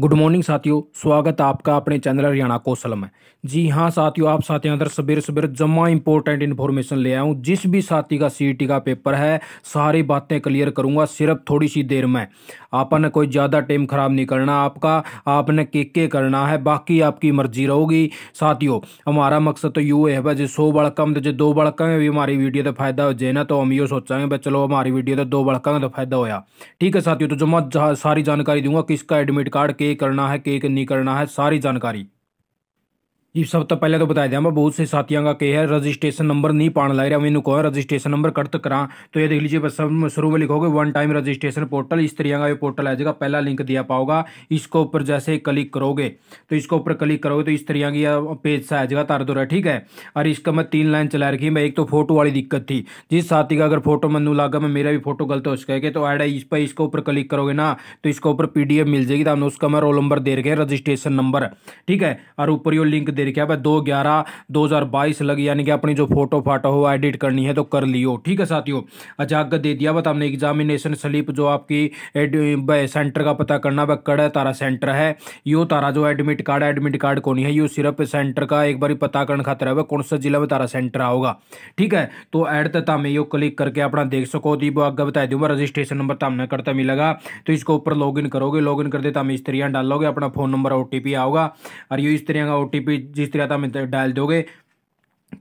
good morning साथियों स्वागत है आपका अपने चैनल हरियाणा कौशल में जी हाँ साथियों आप साथियों अंदर सवेरे सवेरे जमा इंपॉर्टेंट इन्फॉर्मेशन ले आया हूँ जिस भी साथी का सी e का पेपर है सारी बातें क्लियर करूँगा सिर्फ थोड़ी सी देर में आपने कोई ज़्यादा टाइम खराब नहीं करना आपका आपने के के करना है बाकी आपकी मर्जी रहोगी साथियों हमारा मकसद तो यू है भाई जो सौ में तो जो दो बड़का में भी हमारी वीडियो का फायदा हो जाए ना तो हम ये सोचेंगे भाई चलो हमारी वीडियो तो दो बड़का में तो फायदा होया ठीक है साथियों तो जमा सारी जानकारी दूंगा किसका एडमिट कार्ड के करना है के नहीं करना है सारी जानकारी जी सब तो पहले तो बताया दें मैं बहुत से साथियों का कह है रजिस्ट्रेशन नंबर नहीं पा लग रहा मैंने कहो रजिस्ट्रेशन नंबर कट करा तो ये देख लीजिए बस सब शुरू में लिखोगे वन टाइम रजिस्ट्रेशन पोर्टल इस तरह का ये पोर्टल आ जाएगा पहला लिंक दिया पाओगा इसको ऊपर जैसे क्लिक करोगे तो इसको ऊपर क्लिक करोगे तो इस तरह की पेज सा आ जाएगा तार दौरा ठीक है और इसका मैं तीन लाइन चला रखी मैं एक तो फोटो वाली दिक्कत थी जिस साथी का अगर फोटो मनु लागा मैं मेरा भी फोटो गलत हो सके तो ऐड इस पर इसके ऊपर क्लिक करोगे ना तो इसके ऊपर पी मिल जाएगी तो उसका मैं रोल नंबर दे रखे रजिस्ट्रेशन नंबर ठीक है और ऊपर ये लिंक दे रखी है दो ग्यारह दो हज़ार बाईस लग यानी कि अपनी जो फोटो फाटो हो एडिट करनी है तो कर लियो ठीक है साथियों अच्छा आगे दे दिया बता हमने एग्जामिनेशन स्लिप जो आपकी सेंटर का पता करना वह कड़ा तारा सेंटर है यो तारा जो एडमिट कार्ड एडमिट कार्ड कौन है यो सिर्फ सेंटर का एक बार पता करने खातर है वह कौन सा जिला में तारा सेंटर आओगा ठीक है तो एड तो में यो क्लिक करके अपना देख सको दी वो तो आगे बता दूंगा रजिस्ट्रेशन नंबर तो हमने करता मिलेगा तो इसको ऊपर लॉगिन करोगे लॉगिन कर देता हम इस तरह डालोगे अपना फोन नंबर ओ आएगा और यो इस तरह का ओ जिस तरह में डाल दोगे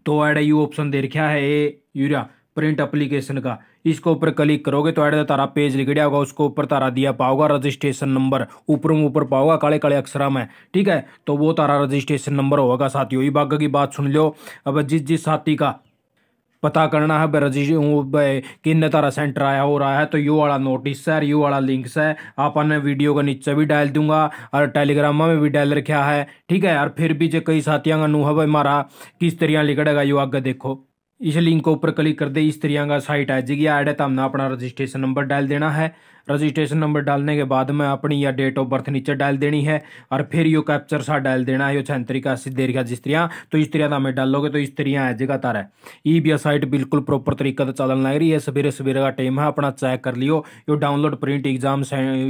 तो ऐड यू ऑप्शन दे रखा है ए यूरिया प्रिंट अप्लीकेशन का इसके ऊपर क्लिक करोगे तो एड तारा पेज लिख गया होगा उसके ऊपर तारा दिया पाओगा रजिस्ट्रेशन नंबर ऊपर में ऊपर पाओगा काले काले अक्षरा में ठीक है तो वो तारा रजिस्ट्रेशन नंबर होगा साथियों ये बाग की बात सुन लो अब जिस जिस साथी का पता करना है रजिस्टर किन तरह सेंटर आया हो रहा है तो यू वाला नोटिस है यू वाला लिंक्स है अपने वीडियो का नीचे भी डाल दूंगा और टेलीग्रामा में भी डाल रखा है ठीक है यार फिर भी जो कई साथियों का नूह भाई मारा किस तरह लिखेगा यू आगे देखो इस लिंक ऊपर क्लिक कर दे इस तरह का साइट आ जाएगी ऐड है तो हमने अपना रजिस्ट्रेशन नंबर डाल देना है रजिस्ट्रेशन नंबर डालने के बाद में अपनी या डेट ऑफ बर्थ नीचे डाल देनी है और फिर यो कैप्चर सा डाल देना है यो तरीका का दे रहा जिस तरह तो इस तरह हमें डालोगे तो इस तरह आ जाएगा तारा ई बी साइट बिल्कुल प्रॉपर तरीके से चलन लग रही है सवेरे सवेरे का टाइम है अपना चेक कर लियो यो डाउनलोड प्रिंट एग्जाम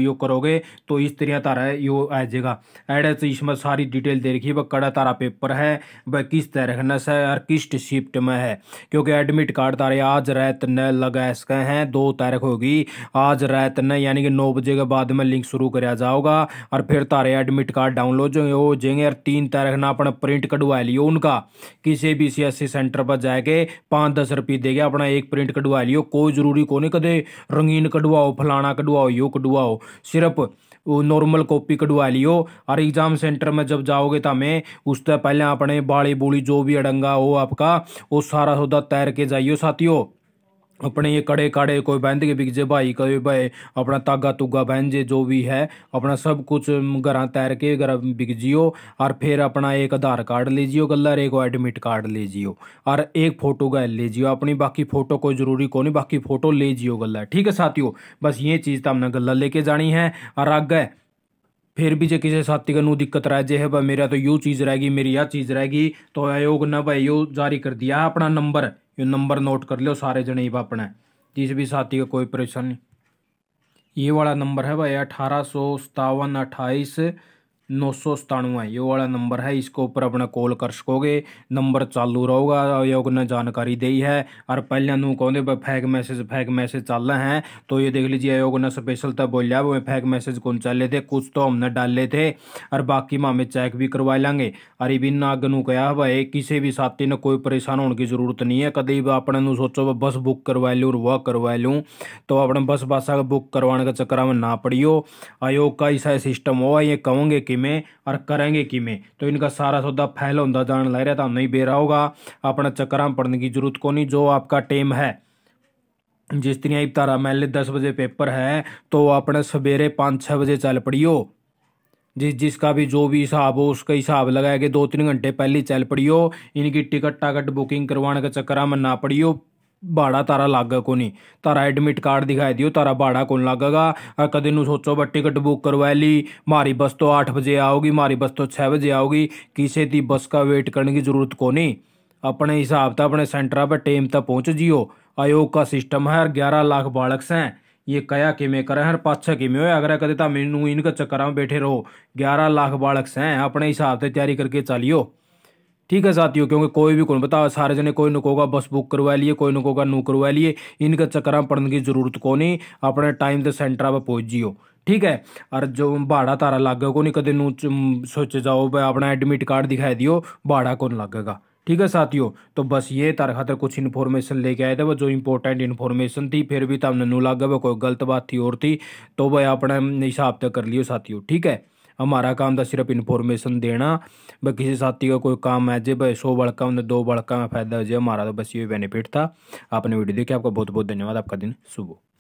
यो करोगे तो इस तरह तारा यो आ जाएगा एड है तो इसमें सारी डिटेल दे रखी है वह कड़ा तारा पेपर है वह किस तरह से और किस शिफ्ट में है क्योंकि एडमिट कार्ड तारे आज रात न लगा सके हैं दो तारीख होगी आज रात न यानी कि नौ बजे के बाद में लिंक शुरू कराया जाओगा और फिर तारे एडमिट कार्ड डाउनलोड हो जाएंगे और तीन तारीख ना अपना प्रिंट कटवा लियो उनका किसी भी सी सेंटर पर जाके पाँच दस रुपये देके अपना एक प्रिंट कटवा लियो कोई जरूरी को नहीं कदे रंगीन कटवाओ फलाना कटवाओ यो कटवाओ सिर्फ नॉर्मल कॉपी कटवा लियो और एग्ज़ाम सेंटर में जब जाओगे तो हमें उससे पहले अपने बाली बूली जो भी अडंगा हो आपका वो सारा सौदा तैर के जाइयो साथियों अपने ये कड़े काड़े कोई बहन के बिकजे भाई कोई भाई अपना तागा तुगा बहन जे जो भी है अपना सब कुछ घर तैर के घर बिक जियो और फिर अपना एक आधार कार्ड ले जियो गल्ला एक एडमिट कार्ड ले जियो और एक फ़ोटो का ले जियो अपनी बाकी फ़ोटो कोई ज़रूरी को नहीं बाकी फ़ोटो ले जियो गलर ठीक है साथियों बस ये चीज़ तो हमने गला लेके जानी है और आगे फिर भी जो किसी साथी का नू दिक्कत रह है भाई मेरा तो यू चीज़ रहेगी मेरी यह चीज़ रहेगी तो आयोग ने भाई यू जारी कर दिया है अपना नंबर ये नंबर नोट कर लो सारे जने ही अपने जिस भी साथी का कोई परेशानी ये वाला नंबर है भाई अठारह सौ सतावन अट्ठाईस नौ सौ सतानवे ये वाला नंबर है इसके ऊपर अपना कॉल कर सकोगे नंबर चालू रहेगा आयोग ने जानकारी दी है और पहले नू कहते भाई फैक मैसेज फैक मैसेज चल रहे हैं तो ये देख लीजिए आयोग ने स्पेशल तो बोलिया भाई फैक मैसेज कौन चले थे कुछ तो हमने डाले थे और बाकी में हमें चेक भी करवा लेंगे और ने अग नू कहा भाई किसी भी साथी ने कोई परेशान होने की जरूरत नहीं है कभी अपने सोचो बस बुक करवा लूँ और वह करवा लूँ तो अपने बस बासा बुक करवाने के चक्कर में ना पड़ियो आयोग का ऐसा सिस्टम हो ये कहोगे कि और करेंगे कि में तो इनका सारा सौदा फैल होता जान लग रहा था नहीं बेरा होगा अपना चक्कर पढ़ने की जरूरत को नहीं जो आपका टेम है जिस तरह तारा महल दस बजे पेपर है तो अपने सवेरे पाँच छः बजे चल पड़ियो जिस जिसका भी जो भी हिसाब हो उसका हिसाब लगाया कि दो तीन घंटे पहले चल पड़ियो इनकी टिकट टाकट बुकिंग करवाने का चक्कर में ना पड़ियो भाड़ा तारा लागा को नहीं तारा एडमिट कार्ड दिखाई दियो तारा भाड़ा कौन लागेगा और कदे नू सोचो बस टिकट बुक करवा ली मारी बस तो आठ बजे आओगी मारी बस तो छः बजे आओगी किसी की बस का वेट करने की जरूरत को नहीं अपने हिसाब तक अपने सेंटर पर टेम तक पहुँच जियो आयोग का सिस्टम है और ग्यारह लाख बालक हैं ये कया कि मैं करें हर पाछा कि मैं अगर कदे तो मैं इनका चक्कर में बैठे रहो ग्यारह लाख बालक हैं अपने हिसाब से तैयारी करके चलियो ठीक है साथियों क्योंकि कोई भी कौन बता सारे जने कोई नुकोगा बस बुक करवा लिए कोई नुकोगा नू करवा लिए इनका चक्कर में की जरूरत को नहीं अपने टाइम से सेंटर पर पहुंच जियो ठीक है और जो भाड़ा तारा लागू को नहीं कदे नू सोचे जाओ अपना एडमिट कार्ड दिखाई दियो भाड़ा कौन लागेगा ठीक है साथियों तो बस ये तारा खातर कुछ इन्फॉर्मेशन लेके आए थे वो जो इंपॉर्टेंट इन्फॉर्मेशन थी फिर भी तमने नू लागे वो कोई गलत बात थी और थी तो वह अपने हिसाब तक कर लियो साथियों ठीक है हमारा काम था सिर्फ इन्फॉर्मेशन देना भाई किसी साथी का कोई काम है जे भाई सौ बड़का उन्हें दो बड़का में फ़ायदा हो जाए हमारा तो बस ये बेनिफिट था आपने वीडियो देखी आपका बहुत बहुत धन्यवाद आपका दिन सुबह